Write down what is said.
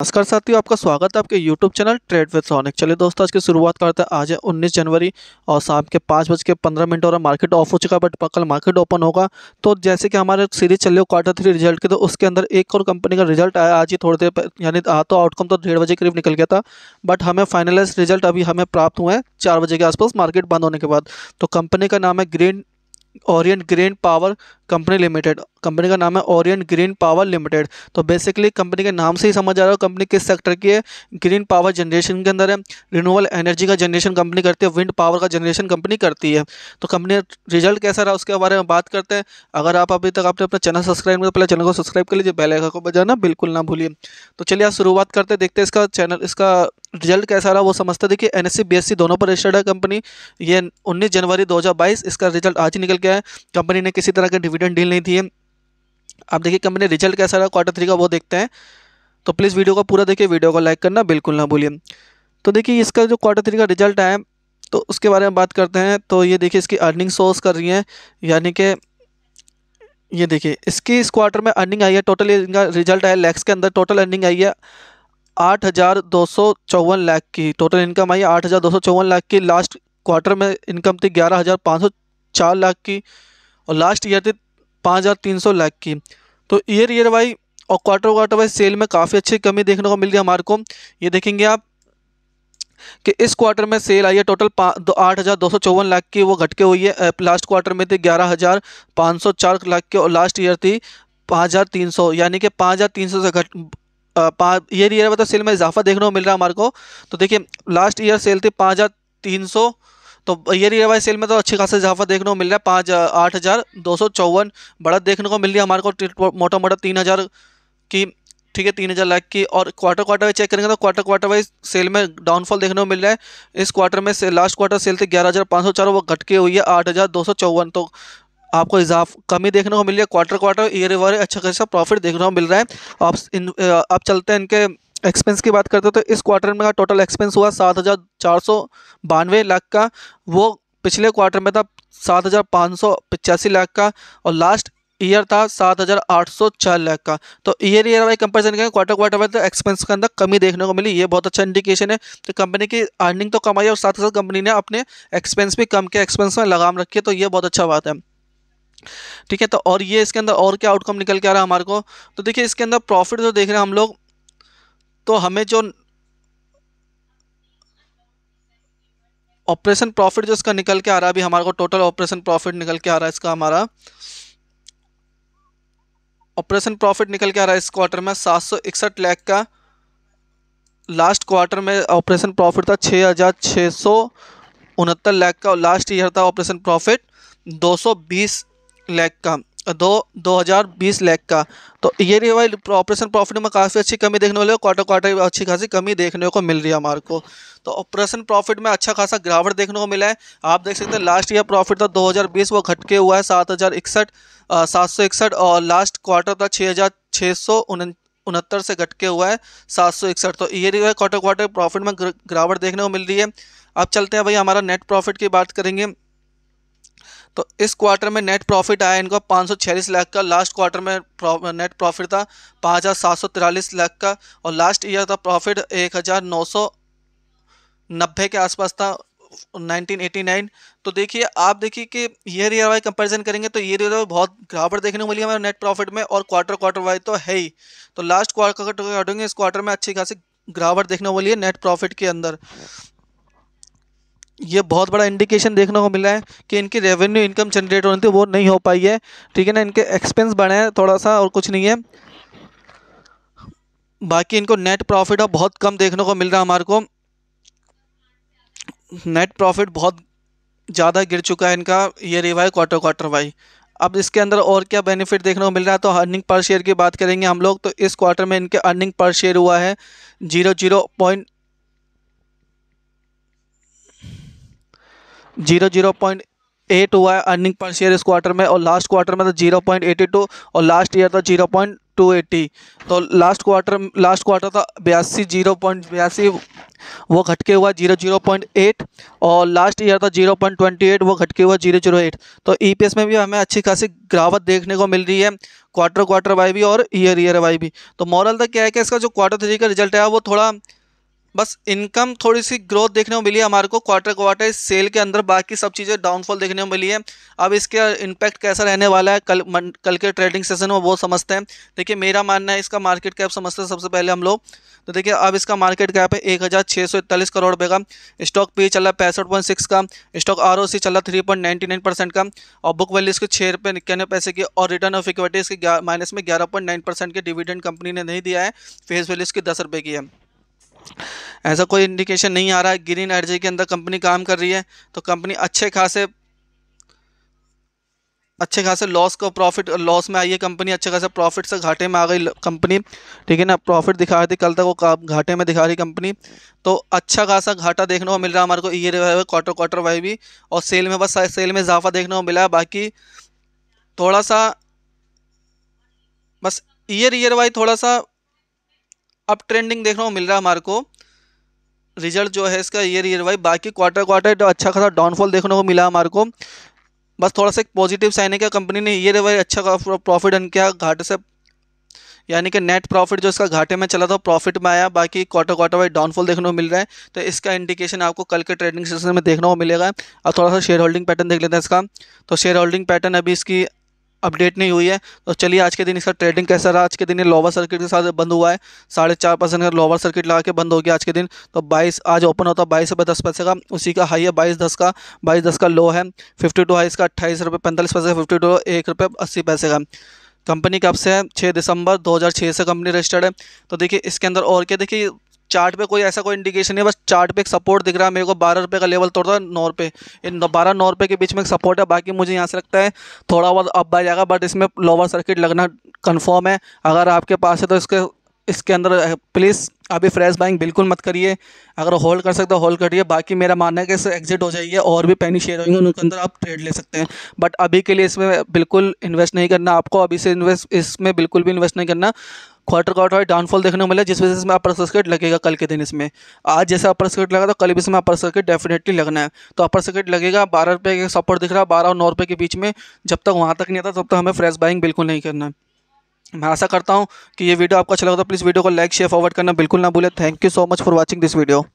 नमस्कार साथियों आपका स्वागत है आपके YouTube channel trade with Sonic चलिए दोस्तों आज की शुरुआत करते हैं आज है 19 जनवरी और शाम के पाँच बज के पंद्रह मिनट और मार्केट ऑफ हो चुका है बट कल मार्केट ओपन होगा तो जैसे कि हमारे सीरीज चल रही हो क्वार्टर थ्री रिजल्ट की तो उसके अंदर एक और कंपनी का रिजल्ट आया आज ही थोड़ी देर यानी आ तो आउटकम तो डेढ़ बजे करीब निकल गया था बट हमें फाइनलाइज रिजल्ट अभी हमें प्राप्त हुए हैं चार बजे के आसपास मार्केट बंद होने के बाद तो कंपनी का नाम है Green Orient Green Power company Limited company का नाम है ओरियंट ग्रीन पावर लिमिटेड तो बेसिकली कंपनी के नाम से ही समझ आ रहा है कंपनी किस सेक्टर की है ग्रीन पावर जनरेशन के अंदर है रिन्यूबल एनर्जी का जनरेशन कंपनी करती है विंड पावर का जनरेशन कंपनी करती है तो कंपनी रिजल्ट कैसा रहा उसके बारे में बात करते हैं अगर आप अभी तक आपने अपना चैनल सब्सक्राइब नहीं पहले चैनल को सब्सक्राइब कर लीजिए बेल आइकन को बजाना बिल्कुल ना भूलिए तो चलिए आप शुरुआत करते हैं देखते हैं इसका चैनल इसका रिजल्ट कैसा रहा वो समझते देखिए एन एस e, e दोनों पर रजिस्टर्ड है कंपनी ये 19 जनवरी 2022 इसका रिजल्ट आज ही निकल गया है कंपनी ने किसी तरह के डिविडेंड कॉन्फिडेंट डील नहीं थी आप देखिए कंपनी रिजल्ट कैसा रहा क्वार्टर थ्री का वो देखते हैं तो प्लीज़ वीडियो को पूरा देखिए वीडियो को लाइक करना बिल्कुल ना भूलिए तो देखिए इसका जो क्वार्टर थ्री का रिजल्ट आया तो उसके बारे में बात करते हैं तो ये देखिए इसकी अर्निंग सोर्स कर रही है यानी कि ये देखिए इसकी इस क्वार्टर में अर्निंग आई है टोटल इनका रिजल्ट आया लैक्स के अंदर टोटल अर्निंग आई है आठ हज़ार दो सौ चौवन लाख की टोटल इनकम आई है आठ हज़ार दो सौ चौवन लाख की लास्ट क्वार्टर में इनकम थी ग्यारह हज़ार पाँच सौ चार लाख की और लास्ट ईयर थी पाँच हज़ार तीन सौ लाख की तो ईयर ईयर वाई और क्वार्टर क्वार्टर वाइज सेल में काफ़ी अच्छी कमी देखने को मिल गई हमारे को ये देखेंगे आप कि इस क्वार्टर में सेल आई है टोटल आठ हज़ार दो सौ चौवन लाख की वो घटके हुई है लास्ट क्वार्टर में थी ग्यारह हज़ार पाँच सौ चार लाख की और लास्ट ईयर थी पाँच हज़ार तीन सौ यानी कि पाँच हज़ार तीन सौ से घट पाँच ईयर ईयर तो सेल में इजाफा देखने को मिल रहा है हमारे को तो देखिए लास्ट ईयर सेल थी पाँच हज़ार तीन सौ तो ये ईयर वाइज सेल में तो अच्छी खासा इजाफा देखने को मिल रहा है पाँच आठ हज़ार दो सौ चौवन बढ़त देखने को मिल रही है हमारे को मोटा मोटा तीन हज़ार की ठीक है तीन हज़ार लाख की और क्वार्टर क्वार्टर वाइज चेक करेंगे तो क्वार्टर क्वार्टर वाइज सेल में डाउनफॉल देखने को मिल रहा है इस क्वार्टर में से लास्ट क्वार्टर सेल थे ग्यारह हज़ार पाँच सौ चार वो घट के हुई है आठ हज़ार दो सौ चौवन तो आपको इजाफ कमी देखने को मिल रही है क्वार्टर क्वार्टर ईयर ईयर अच्छा खासा प्रॉफिट देखने को मिल रहा है आप इन आप चलते हैं इनके एक्सपेंस की बात करते हैं तो इस क्वार्टर में का टोटल एक्सपेंस हुआ सात हज़ार चार सौ बानवे लाख का वो पिछले क्वार्टर में था सात हज़ार पाँच सौ पचासी लाख का और लास्ट ईयर था सात हज़ार आठ सौ चार लाख का तो ईयर ईयर वाई कंपेरिजन करें क्वार्टर क्वार्टर में तो एक्सपेंस के अंदर कमी देखने को मिली ये बहुत अच्छा इंडिकेशन है तो कंपनी की अर्निंग तो कमाई और साथ ही साथ कंपनी ने अपने एक्सपेंस भी कम के एक्सपेंस में लगाम रखी है तो ये बहुत अच्छा बात है ठीक है तो और ये इसके अंदर और क्या आउटकम निकल के आ रहा है हमारे को तो देखिए इसके अंदर प्रॉफिट जो देख रहे हैं हम लोग तो हमें जो ऑपरेशन प्रॉफिट जो इसका निकल के आ रहा है अभी हमारे को टोटल ऑपरेशन प्रॉफिट निकल के आ रहा है इसका हमारा ऑपरेशन प्रॉफिट निकल के आ रहा है इस क्वार्टर में सात सौ इकसठ लाख का लास्ट क्वार्टर में ऑपरेशन प्रॉफिट था छः हज़ार छः सौ उनहत्तर लाख का और लास्ट ईयर था ऑपरेशन प्रॉफिट दो सौ बीस लैख का दो दो हज़ार बीस लैख का तो ये रही भाई ऑपरेशन प्रॉफिट में काफ़ी अच्छी कमी देखने वाली है क्वार्टर क्वार्टर अच्छी खासी कमी देखने को मिल रही है हमारे को तो ऑपरेशन प्रॉफिट में अच्छा खासा गिरावट देखने को मिला है आप देख सकते हैं लास्ट ईयर प्रॉफिट था 2020 वो घट के हुआ है सात हज़ार इकसठ सात सौ इकसठ और लास्ट क्वार्टर था छः हज़ार छः सौ उन उनहत्तर से घट के हुआ है सात सौ इकसठ तो ये रही है क्वार्टर क्वार्टर प्रॉफिट में गिरावट देखने को मिल रही है अब चलते हैं भाई हमारा नेट प्रॉफिट की बात करेंगे तो इस क्वार्टर में नेट प्रॉफिट आया इनका पाँच लाख का लास्ट क्वार्टर में नेट प्रॉफिट था पाँच लाख का और लास्ट ईयर था प्रॉफिट एक नब्बे के आसपास था 1989 तो देखिए आप देखिए कि ईयर ईयर वाइज कंपेरिजन करेंगे तो ईयर ईयर बहुत गिरावट देखने को मिली हमारे नेट प्रॉफिट में और क्वार्टर क्वार्टर वाइज तो है ही तो लास्ट क्वार्टर इस क्वार्टर में अच्छी खासी गिरावट देखने को मिली है नेट प्रॉफिट के अंदर ये बहुत बड़ा इंडिकेशन देखने को मिला है कि इनकी रेवेन्यू इनकम जनरेट होनी थी वो नहीं हो पाई है ठीक है ना इनके एक्सपेंस बढ़े हैं थोड़ा सा और कुछ नहीं है बाकी इनको नेट प्रॉफिट अब बहुत कम देखने को मिल रहा है हमारे को नेट प्रॉफिट बहुत ज़्यादा गिर चुका है इनका ये रिवाय क्वार्टर क्वार्टर वाई अब इसके अंदर और क्या बेनिफिट देखने को मिल रहा है तो अर्निंग पर शेयर की बात करेंगे हम लोग तो इस क्वार्टर में इनके अर्निंग पर शेयर हुआ है zero zero point zero zero point eight हुआ है अर्निंग पर शेयर इस क्वार्टर में और लास्ट क्वार्टर में था तो जीरो पॉइंट एटी टू और लास्ट ईयर था जीरो पॉइंट टू एट्टी तो लास्ट क्वार्टर लास्ट क्वार्टर था बयासी जीरो पॉइंट बयासी वो घटके हुआ जीरो जीरो पॉइंट एट और लास्ट ईयर था जीरो पॉइंट ट्वेंटी एट वो घटके हुआ जीरो जीरो एट तो ई पी एस में भी हमें अच्छी खासी गिरावट देखने को मिल रही है क्वार्टर क्वार्टर वाई भी और ईयर ईयर वाई भी तो मॉरल तक तो क्या है कि इसका जो क्वार्टर थ्री का रिजल्ट है वो थोड़ा बस इनकम थोड़ी सी ग्रोथ देखने को मिली है हमारे को क्वार्टर क्वार्टर सेल के अंदर बाकी सब चीज़ें डाउनफॉल देखने को मिली है अब इसका इंपैक्ट कैसा रहने वाला है कल मन, कल के ट्रेडिंग सेशन में वो समझते हैं देखिए मेरा मानना है इसका मार्केट कैप समझते हैं सबसे पहले हम लोग तो देखिए अब इसका मार्केट कैप है एक हज़ार छः सौ इकतालीस करोड़ रुपये का स्टॉक पी चल पैंसठ पॉइंट सिक्स का स्टॉक आर ओ सी है three point ninety nine percent का और बुक वैल्यू इसके छः रुपये इक्यानवे पैसे की और रिटर्न ऑफ इक्विटी इसके माइनस में ग्यारह पॉइंट नाइन परसेंट के डिविडेंड कंपनी ने नहीं दिया है फेस वैल्यू इसकी दस रुपये की है ऐसा कोई इंडिकेशन नहीं आ रहा है ग्रीन एनर्जी के अंदर कंपनी काम कर रही है तो कंपनी अच्छे खासे अच्छे खासे लॉस को प्रॉफिट लॉस में आई है कंपनी अच्छे खासे प्रॉफिट से घाटे में आ गई कंपनी ठीक है ना प्रॉफिट दिखा रही थी कल तक वो घाटे में दिखा रही कंपनी तो अच्छा खासा घाटा देखने को मिल रहा है हमारे को ये क्वार्टर क्वार्टर वाई भी और सेल में बस सेल में इजाफा देखने को मिला है बाकी थोड़ा सा बस ईयर ईयर वाइज थोड़ा सा अप ट्रेंडिंग देख रहा हूँ मिल रहा है हमारे को रिजल्ट जो है इसका ईयर ईयर वाइज बाकी क्वार्टर क्वार्टर अच्छा खासा डाउनफॉल देखने को मिला हमारे को बस थोड़ा सा एक पॉजिटिव साइन है क्या कंपनी ने ईयर वाइज अच्छा प्रॉफिट अन किया घाटे से यानी कि नेट प्रॉफिट जो इसका घाटे में चला था प्रॉफिट में आया बाकी क्वार्टर क्वार्टर वाइज डाउनफॉल देखने को मिल रहा है तो इसका इंडिकेशन आपको कल के ट्रेडिंग सेशन में देखने को मिलेगा और थोड़ा सा शेयर होल्डिंग पैटर्न देख लेते हैं इसका तो शेयर होल्डिंग पैटर्न अभी इसकी अपडेट नहीं हुई है तो चलिए आज के दिन इसका ट्रेडिंग कैसा रहा आज के दिन ये लोअर सर्किट के साथ बंद हुआ है साढ़े चार परसेंट का लोअर सर्किट लगा के बंद हो गया आज के दिन तो बाईस आज ओपन होता है बाईस रुपये दस पैसे का उसी का हाई है बाईस दस का बाईस दस का लो है फिफ्टी टू हाई इसका अट्ठाईस रुपये पैंतालीस पैसे का फिफ्टी टू एक रुपये अस्सी पैसे का कंपनी कब से है छः दिसंबर छः से कंपनी रजिस्टर्ड है तो देखिए इसके अंदर और क्या देखिए चार्ट पे कोई ऐसा कोई इंडिकेशन नहीं है बस चार्ट पे एक सपोर्ट दिख रहा है मेरे को बारह रुपये का लेवल तोड़ता है नौ रुपये इन बारह नौ रुपये के बीच में एक सपोर्ट है बाकी मुझे यहाँ से लगता है थोड़ा बहुत अब आ जाएगा बट इसमें लोअर सर्किट लगना कन्फर्म है अगर आपके पास है तो इसके इसके अंदर प्लीज़ अभी फ्रेश बाइंग बिल्कुल मत करिए अगर होल्ड कर सकते हो होल्ड करिए बाकी मेरा मानना है कि इससे एग्जिट हो जाइए और भी पैनी शेयर होंगे उनके अंदर आप ट्रेड ले सकते हैं बट अभी के लिए इसमें बिल्कुल इन्वेस्ट नहीं करना आपको अभी से इन्वेस्ट इसमें बिल्कुल भी इन्वेस्ट नहीं करना क्वार्टर क्वार्टर डाउनफॉल देखने को मिला जिस वजह से इसमें अपर सर्किट लगेगा कल के दिन इसमें आज जैसे अपर सर्किट लगा तो कल भी इसमें अपर सर्किट डेफिनेटली लगना है तो अपर सर्किट लगेगा बारह रुपये का सपोर्ट दिख रहा है बारह और नौ रुपये के बीच में जब तक वहाँ तक नहीं आता तब तक हमें फ्रेश बाइंग बिल्कुल नहीं करना है मैं आशा करता हूँ कि ये वीडियो आपको अच्छा लगा तो प्लीज़ वीडियो को लाइक शेयर फॉरवर्ड करना बिल्कुल ना भूलें thank you so much for watching this video